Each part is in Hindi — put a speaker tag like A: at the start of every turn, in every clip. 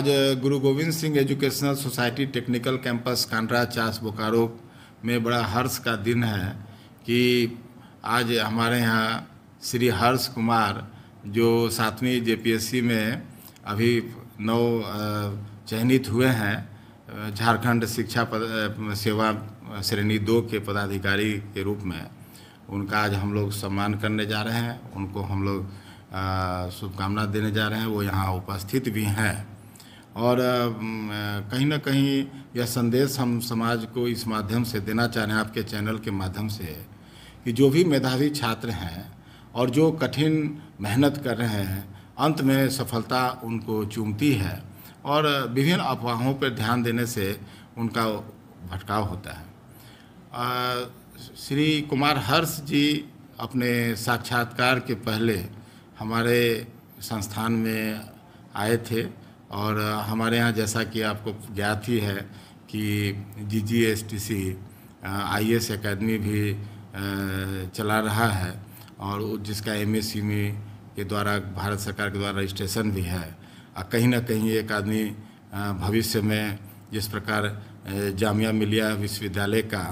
A: आज Guru Gobind Singh educational society technical campus Kandra Chas Bokaro में बड़ा हर्ष का दिन है कि आज हमारे यहाँ श्री हर्ष कुमार जो सातवीं जेपीएससी में अभी नौ चयनित हुए हैं झारखंड शिक्षा पद सेवा श्रेणी दो के पदाधिकारी के रूप में उनका आज हम लोग सम्मान करने जा रहे हैं उनको हम लोग शुभकामना देने जा रहे हैं वो यहाँ उपस्थित भी हैं और कहीं ना कहीं यह संदेश हम समाज को इस माध्यम से देना चाह रहे हैं आपके चैनल के माध्यम से कि जो भी मेधावी छात्र हैं और जो कठिन मेहनत कर रहे हैं अंत में सफलता उनको चूमती है और विभिन्न अफवाहों पर ध्यान देने से उनका भटकाव होता है आ, श्री कुमार हर्ष जी अपने साक्षात्कार के पहले हमारे संस्थान में आए थे और हमारे यहाँ जैसा कि आपको ज्ञात ही है कि G G S T C I S academy भी चला रहा है और जिसका एम एस में के द्वारा भारत सरकार के द्वारा रजिस्ट्रेशन भी है और कहीं ना कहीं एक आदमी भविष्य में जिस प्रकार जामिया मिलिया विश्वविद्यालय का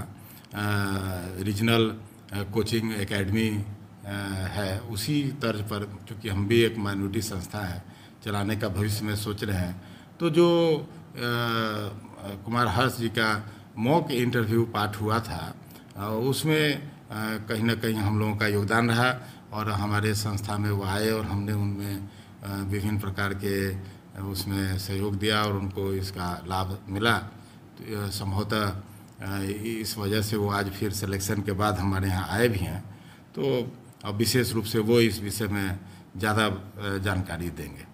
A: रीजनल कोचिंग एकेडमी है उसी तर्ज पर क्योंकि हम भी एक माइनॉरिटी संस्था है चलाने का भविष्य में सोच रहे हैं तो जो कुमार हर्ष जी का मॉक इंटरव्यू पाठ हुआ था उसमें कहीं ना कहीं हम लोगों का योगदान रहा और हमारे संस्था में वो आए और हमने उनमें विभिन्न प्रकार के उसमें सहयोग दिया और उनको इसका लाभ मिला तो संभवतः इस वजह से वो आज फिर सिलेक्शन के बाद हमारे यहाँ आए भी हैं तो अब विशेष रूप से वो इस विषय में ज़्यादा जानकारी देंगे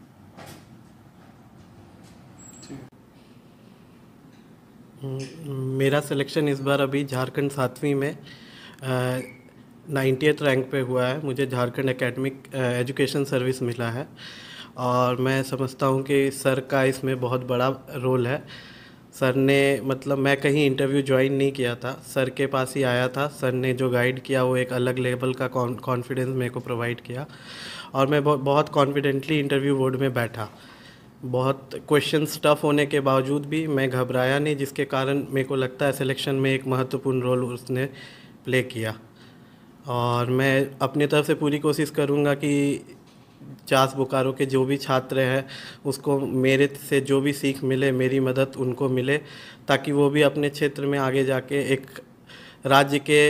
B: मेरा सिलेक्शन इस बार अभी झारखंड सातवीं में नाइन्टी रैंक पे हुआ है मुझे झारखंड एकेडमिक एजुकेशन सर्विस मिला है और मैं समझता हूँ कि सर का इसमें बहुत बड़ा रोल है सर ने मतलब मैं कहीं इंटरव्यू ज्वाइन नहीं किया था सर के पास ही आया था सर ने जो गाइड किया वो एक अलग लेवल का कॉन्फिडेंस मेरे को प्रोवाइड किया और मैं बहुत कॉन्फिडेंटली इंटरव्यू बोर्ड में बैठा बहुत क्वेश्चन टफ होने के बावजूद भी मैं घबराया नहीं जिसके कारण मेरे को लगता है सिलेक्शन में एक महत्वपूर्ण रोल उसने प्ले किया और मैं अपनी तरफ से पूरी कोशिश करूँगा कि चास बोकारो के जो भी छात्र हैं उसको मेरे से जो भी सीख मिले मेरी मदद उनको मिले ताकि वो भी अपने क्षेत्र में आगे जाके एक राज्य के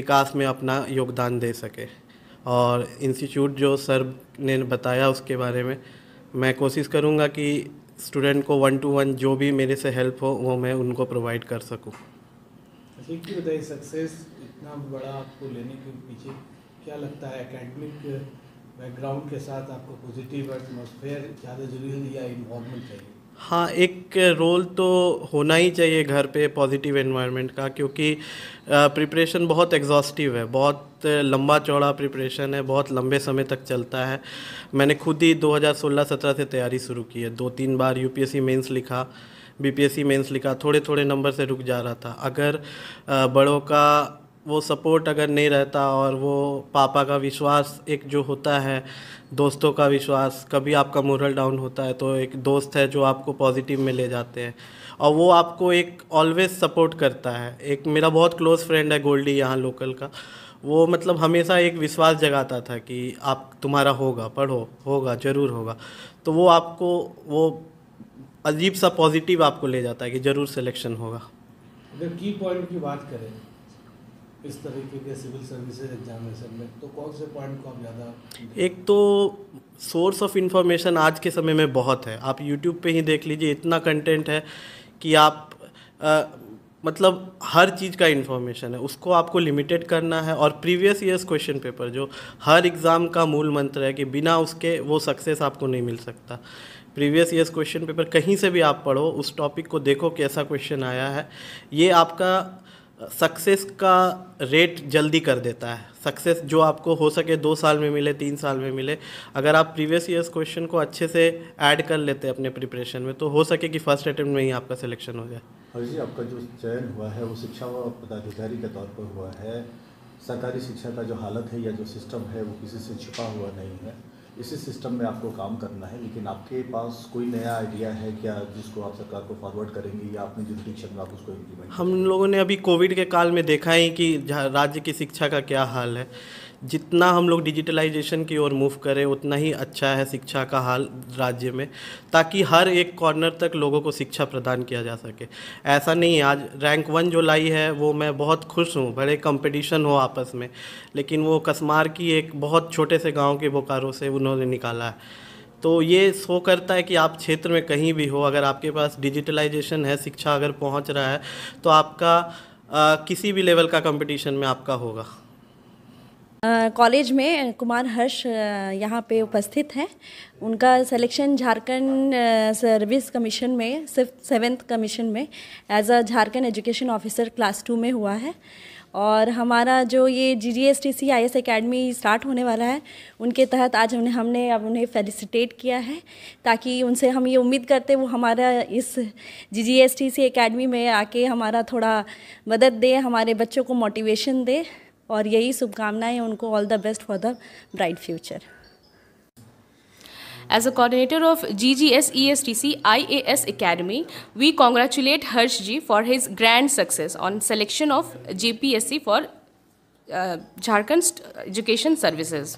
B: विकास में अपना योगदान दे सके और इंस्टीट्यूट जो सर ने बताया उसके बारे में मैं कोशिश करूँगा कि स्टूडेंट को वन टू वन जो भी मेरे से हेल्प हो वो मैं उनको प्रोवाइड कर सकूँ अच्छा, बताइए सक्सेस इतना बड़ा आपको लेने के पीछे क्या लगता है एकेडमिक बैकग्राउंड के साथ आपको पॉजिटिव एटमोसफेयर ज़्यादा जरूरी है या इन्वॉल्वमेंट चाहिए हाँ एक रोल तो होना ही चाहिए घर पे पॉजिटिव एनवायरनमेंट का क्योंकि प्रिपरेशन बहुत एग्जॉस्टिव है बहुत लंबा चौड़ा प्रिपरेशन है बहुत लंबे समय तक चलता है मैंने खुद ही 2016-17 से तैयारी शुरू की है दो तीन बार यूपीएससी मेंस लिखा बीपीएससी मेंस लिखा थोड़े थोड़े नंबर से रुक जा रहा था अगर बड़ों का वो सपोर्ट अगर नहीं रहता और वो पापा का विश्वास एक जो होता है दोस्तों का विश्वास कभी आपका मोरल डाउन होता है तो एक दोस्त है जो आपको पॉजिटिव में ले जाते हैं और वो आपको एक ऑलवेज सपोर्ट करता है एक मेरा बहुत क्लोज फ्रेंड है गोल्डी यहाँ लोकल का वो मतलब हमेशा एक विश्वास जगाता था कि आप तुम्हारा होगा पढ़ो होगा ज़रूर होगा तो वो आपको वो अजीब सा पॉजिटिव आपको ले जाता है कि ज़रूर सिलेक्शन होगा अगर की पॉइंट की बात करें इस तरीके के सिविल सर्विसेज एग्जामिनेशन में तो कौन से पॉइंट को आप ज़्यादा एक तो सोर्स ऑफ इन्फॉर्मेशन आज के समय में बहुत है आप यूट्यूब पे ही देख लीजिए इतना कंटेंट है कि आप आ, मतलब हर चीज़ का इन्फॉर्मेशन है उसको आपको लिमिटेड करना है और प्रीवियस ईयर्स क्वेश्चन पेपर जो हर एग्ज़ाम का मूल मंत्र है कि बिना उसके वो सक्सेस आपको नहीं मिल सकता प्रीवियस ईयर्स क्वेश्चन पेपर कहीं से भी आप पढ़ो उस टॉपिक को देखो कैसा क्वेश्चन आया है ये आपका सक्सेस का रेट जल्दी कर देता है सक्सेस जो आपको हो सके दो साल में मिले तीन साल में मिले अगर आप प्रीवियस ईयर्स क्वेश्चन को अच्छे से ऐड कर लेते हैं अपने प्रिपरेशन में तो हो सके कि फर्स्ट अटैम्प्ट में ही आपका सिलेक्शन हो जाए
A: जी आपका जो चयन हुआ है वो शिक्षा व पदाधिकारी के तौर पर हुआ है सरकारी शिक्षा का जो हालत है या जो सिस्टम है वो किसी से छुपा हुआ नहीं है इसी सिस्टम में आपको काम करना है लेकिन आपके पास कोई नया आइडिया है क्या जिसको आप सरकार को फॉरवर्ड करेंगे या अपने जुडिक्शन में आप उसको इम्प्लीमेंट
B: हम लोगों ने अभी कोविड के काल में देखा है कि राज्य की शिक्षा का क्या हाल है जितना हम लोग डिजिटलाइजेशन की ओर मूव करें उतना ही अच्छा है शिक्षा का हाल राज्य में ताकि हर एक कॉर्नर तक लोगों को शिक्षा प्रदान किया जा सके ऐसा नहीं आज रैंक वन जो लाई है वो मैं बहुत खुश हूँ बड़े कंपटीशन हो आपस में लेकिन वो कसमार की एक बहुत छोटे से गाँव के बोकारो से उन्होंने निकाला है तो ये शो करता है कि आप क्षेत्र में कहीं भी हो अगर आपके पास डिजिटलाइजेशन है शिक्षा अगर पहुँच रहा है तो आपका आ, किसी भी लेवल का कंपटीशन में आपका होगा
A: कॉलेज में कुमार हर्ष यहाँ पे उपस्थित हैं उनका सिलेक्शन झारखंड सर्विस कमीशन में सिर्फ सेवेंथ कमीशन में as a Jharkhand education officer class two में हुआ है और हमारा जो ये G G S T C I S academy start होने वाला है उनके तहत आज हमने हमने अब उन्हें फेलिसिटेट किया है ताकि उनसे हम ये उम्मीद करते वो हमारा इस G G S T C academy में आके हमारा थोड़ा मदद दे हमारे बच्चों को मोटिवेशन दे और यही शुभकामनाएं उनको all the best for the bright future
B: as a coordinator of G G S E S T C I A S academy we congratulate Harsh ji for his grand success on selection of J P S C for Jharkhand education services